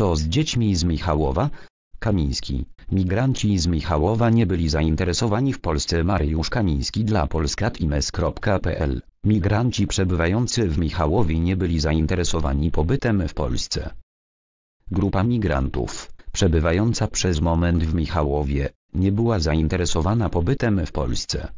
Co z dziećmi z Michałowa? Kamiński. Migranci z Michałowa nie byli zainteresowani w Polsce Mariusz Kamiński dla polskatimes.pl Migranci przebywający w Michałowie nie byli zainteresowani pobytem w Polsce. Grupa migrantów, przebywająca przez moment w Michałowie, nie była zainteresowana pobytem w Polsce.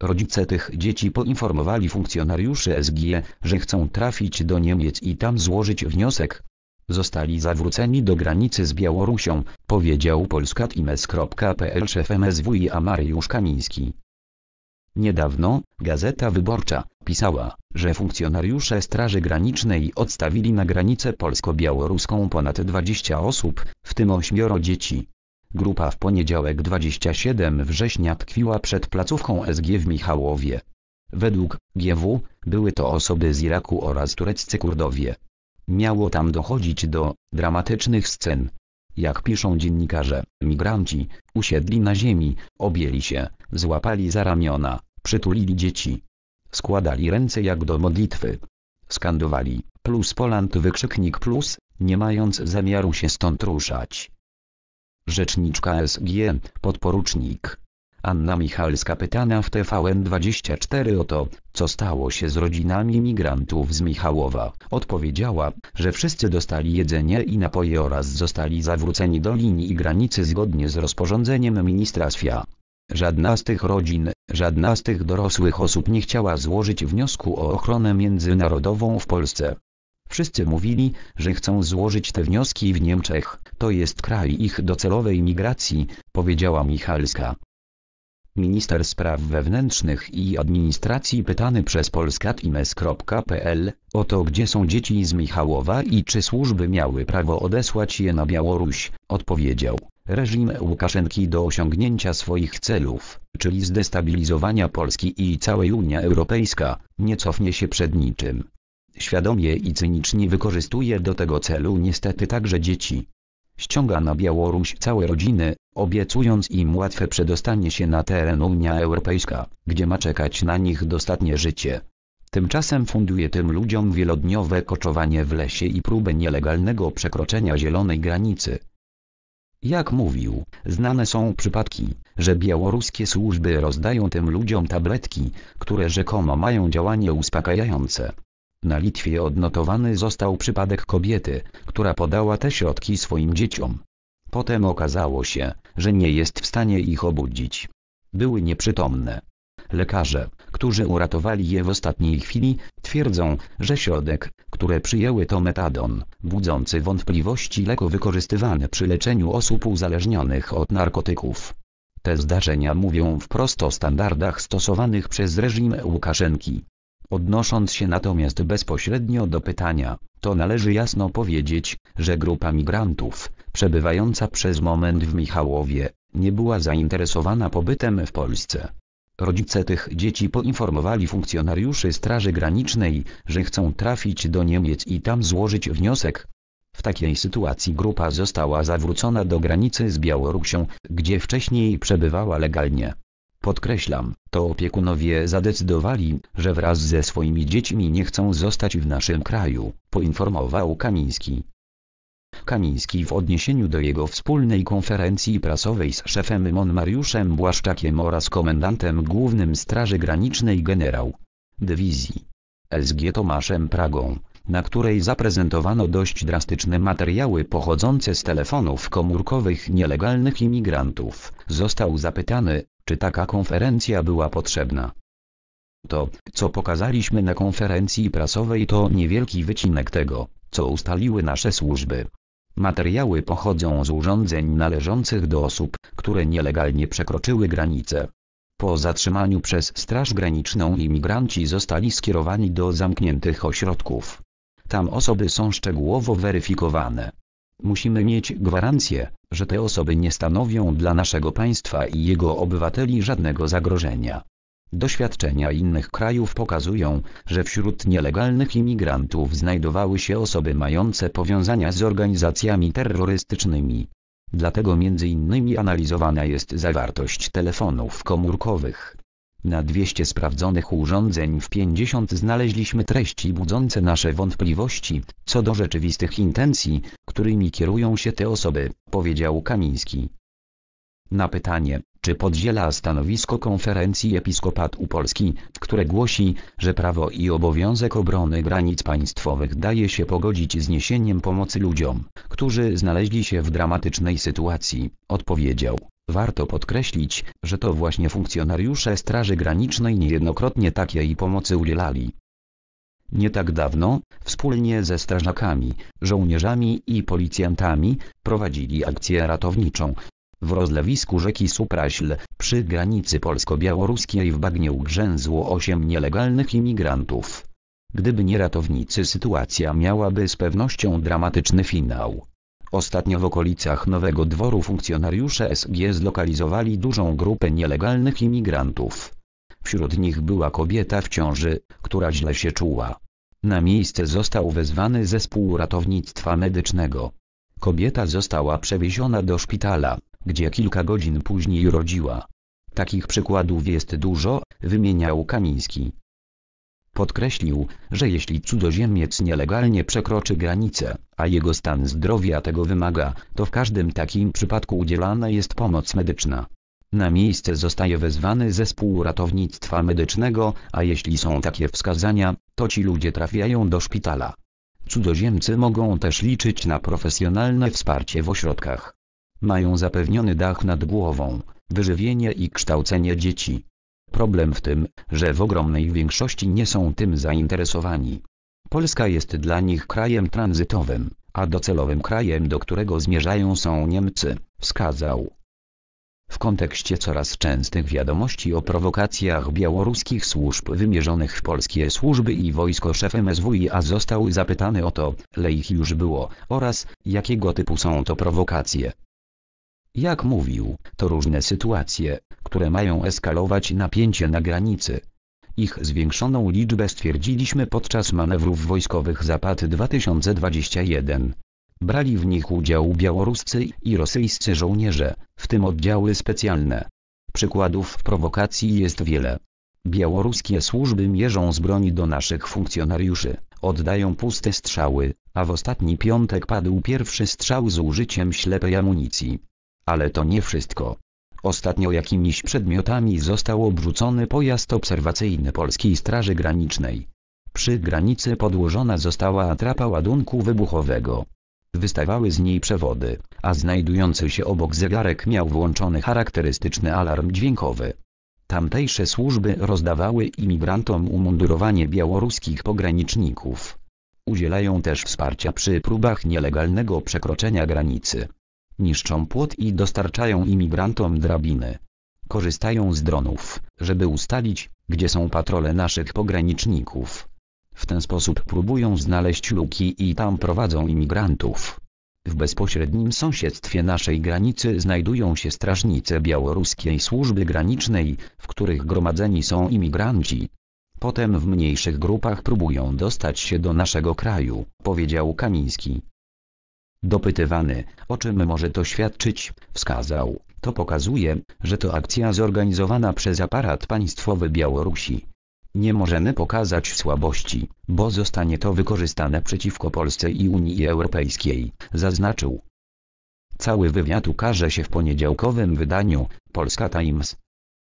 Rodzice tych dzieci poinformowali funkcjonariuszy SG, że chcą trafić do Niemiec i tam złożyć wniosek Zostali zawróceni do granicy z Białorusią, powiedział polskatimes.pl szef MSWiA Mariusz Kamiński. Niedawno, Gazeta Wyborcza, pisała, że funkcjonariusze Straży Granicznej odstawili na granicę polsko-białoruską ponad 20 osób, w tym 8 dzieci. Grupa w poniedziałek 27 września tkwiła przed placówką SG w Michałowie. Według GW, były to osoby z Iraku oraz tureccy Kurdowie. Miało tam dochodzić do dramatycznych scen. Jak piszą dziennikarze, migranci, usiedli na ziemi, objęli się, złapali za ramiona, przytulili dzieci. Składali ręce jak do modlitwy. Skandowali, plus Poland wykrzyknik plus, nie mając zamiaru się stąd ruszać. Rzeczniczka SG, podporucznik Anna Michalska pytana w TVN24 o to, co stało się z rodzinami migrantów z Michałowa, odpowiedziała, że wszyscy dostali jedzenie i napoje oraz zostali zawróceni do linii i granicy zgodnie z rozporządzeniem ministra SFIA. Żadna z tych rodzin, żadna z tych dorosłych osób nie chciała złożyć wniosku o ochronę międzynarodową w Polsce. Wszyscy mówili, że chcą złożyć te wnioski w Niemczech, to jest kraj ich docelowej migracji, powiedziała Michalska. Minister Spraw Wewnętrznych i Administracji pytany przez polskatimes.pl o to gdzie są dzieci z Michałowa i czy służby miały prawo odesłać je na Białoruś, odpowiedział, reżim Łukaszenki do osiągnięcia swoich celów, czyli zdestabilizowania Polski i całej Unia Europejska, nie cofnie się przed niczym. Świadomie i cynicznie wykorzystuje do tego celu niestety także dzieci. Ściąga na Białoruś całe rodziny, obiecując im łatwe przedostanie się na teren Unia Europejska, gdzie ma czekać na nich dostatnie życie. Tymczasem funduje tym ludziom wielodniowe koczowanie w lesie i próbę nielegalnego przekroczenia zielonej granicy. Jak mówił, znane są przypadki, że białoruskie służby rozdają tym ludziom tabletki, które rzekomo mają działanie uspokajające. Na Litwie odnotowany został przypadek kobiety, która podała te środki swoim dzieciom. Potem okazało się, że nie jest w stanie ich obudzić. Były nieprzytomne. Lekarze, którzy uratowali je w ostatniej chwili, twierdzą, że środek, które przyjęły to metadon, budzący wątpliwości leko wykorzystywany przy leczeniu osób uzależnionych od narkotyków. Te zdarzenia mówią wprost o standardach stosowanych przez reżim Łukaszenki. Odnosząc się natomiast bezpośrednio do pytania, to należy jasno powiedzieć, że grupa migrantów, przebywająca przez moment w Michałowie, nie była zainteresowana pobytem w Polsce. Rodzice tych dzieci poinformowali funkcjonariuszy Straży Granicznej, że chcą trafić do Niemiec i tam złożyć wniosek. W takiej sytuacji grupa została zawrócona do granicy z Białorusią, gdzie wcześniej przebywała legalnie. Podkreślam, to opiekunowie zadecydowali, że wraz ze swoimi dziećmi nie chcą zostać w naszym kraju, poinformował Kamiński. Kamiński w odniesieniu do jego wspólnej konferencji prasowej z szefem MON Mariuszem Błaszczakiem oraz komendantem głównym Straży Granicznej generał dywizji SG Tomaszem Pragą, na której zaprezentowano dość drastyczne materiały pochodzące z telefonów komórkowych nielegalnych imigrantów, został zapytany, czy taka konferencja była potrzebna? To, co pokazaliśmy na konferencji prasowej to niewielki wycinek tego, co ustaliły nasze służby. Materiały pochodzą z urządzeń należących do osób, które nielegalnie przekroczyły granicę. Po zatrzymaniu przez Straż Graniczną imigranci zostali skierowani do zamkniętych ośrodków. Tam osoby są szczegółowo weryfikowane. Musimy mieć gwarancję, że te osoby nie stanowią dla naszego państwa i jego obywateli żadnego zagrożenia. Doświadczenia innych krajów pokazują, że wśród nielegalnych imigrantów znajdowały się osoby mające powiązania z organizacjami terrorystycznymi. Dlatego między innymi analizowana jest zawartość telefonów komórkowych, na 200 sprawdzonych urządzeń w 50 znaleźliśmy treści budzące nasze wątpliwości, co do rzeczywistych intencji, którymi kierują się te osoby, powiedział Kamiński. Na pytanie, czy podziela stanowisko konferencji Episkopatu Polski, które głosi, że prawo i obowiązek obrony granic państwowych daje się pogodzić z niesieniem pomocy ludziom, którzy znaleźli się w dramatycznej sytuacji, odpowiedział, Warto podkreślić, że to właśnie funkcjonariusze Straży Granicznej niejednokrotnie takiej pomocy udzielali. Nie tak dawno, wspólnie ze strażakami, żołnierzami i policjantami, prowadzili akcję ratowniczą. W rozlewisku rzeki Supraśl, przy granicy polsko-białoruskiej w bagnie ugrzęzło osiem nielegalnych imigrantów. Gdyby nie ratownicy sytuacja miałaby z pewnością dramatyczny finał. Ostatnio w okolicach Nowego Dworu funkcjonariusze SG zlokalizowali dużą grupę nielegalnych imigrantów. Wśród nich była kobieta w ciąży, która źle się czuła. Na miejsce został wezwany zespół ratownictwa medycznego. Kobieta została przewieziona do szpitala, gdzie kilka godzin później urodziła. Takich przykładów jest dużo, wymieniał Kamiński. Podkreślił, że jeśli cudzoziemiec nielegalnie przekroczy granicę, a jego stan zdrowia tego wymaga, to w każdym takim przypadku udzielana jest pomoc medyczna. Na miejsce zostaje wezwany zespół ratownictwa medycznego, a jeśli są takie wskazania, to ci ludzie trafiają do szpitala. Cudzoziemcy mogą też liczyć na profesjonalne wsparcie w ośrodkach. Mają zapewniony dach nad głową, wyżywienie i kształcenie dzieci. Problem w tym, że w ogromnej większości nie są tym zainteresowani. Polska jest dla nich krajem tranzytowym, a docelowym krajem, do którego zmierzają są Niemcy, wskazał. W kontekście coraz częstych wiadomości o prowokacjach białoruskich służb wymierzonych w polskie służby i wojsko szef MSWiA został zapytany o to, ile ich już było oraz jakiego typu są to prowokacje. Jak mówił, to różne sytuacje, które mają eskalować napięcie na granicy. Ich zwiększoną liczbę stwierdziliśmy podczas manewrów wojskowych Zapad 2021. Brali w nich udział białoruscy i rosyjscy żołnierze, w tym oddziały specjalne. Przykładów prowokacji jest wiele. Białoruskie służby mierzą z broni do naszych funkcjonariuszy, oddają puste strzały, a w ostatni piątek padł pierwszy strzał z użyciem ślepej amunicji. Ale to nie wszystko. Ostatnio jakimiś przedmiotami został obrzucony pojazd obserwacyjny Polskiej Straży Granicznej. Przy granicy podłożona została atrapa ładunku wybuchowego. Wystawały z niej przewody, a znajdujący się obok zegarek miał włączony charakterystyczny alarm dźwiękowy. Tamtejsze służby rozdawały imigrantom umundurowanie białoruskich pograniczników. Udzielają też wsparcia przy próbach nielegalnego przekroczenia granicy niszczą płot i dostarczają imigrantom drabiny. Korzystają z dronów, żeby ustalić, gdzie są patrole naszych pograniczników. W ten sposób próbują znaleźć luki i tam prowadzą imigrantów. W bezpośrednim sąsiedztwie naszej granicy znajdują się strażnice białoruskiej służby granicznej, w których gromadzeni są imigranci. Potem w mniejszych grupach próbują dostać się do naszego kraju, powiedział Kamiński. Dopytywany, o czym może to świadczyć, wskazał, to pokazuje, że to akcja zorganizowana przez aparat państwowy Białorusi. Nie możemy pokazać słabości, bo zostanie to wykorzystane przeciwko Polsce i Unii Europejskiej, zaznaczył. Cały wywiad ukaże się w poniedziałkowym wydaniu Polska Times.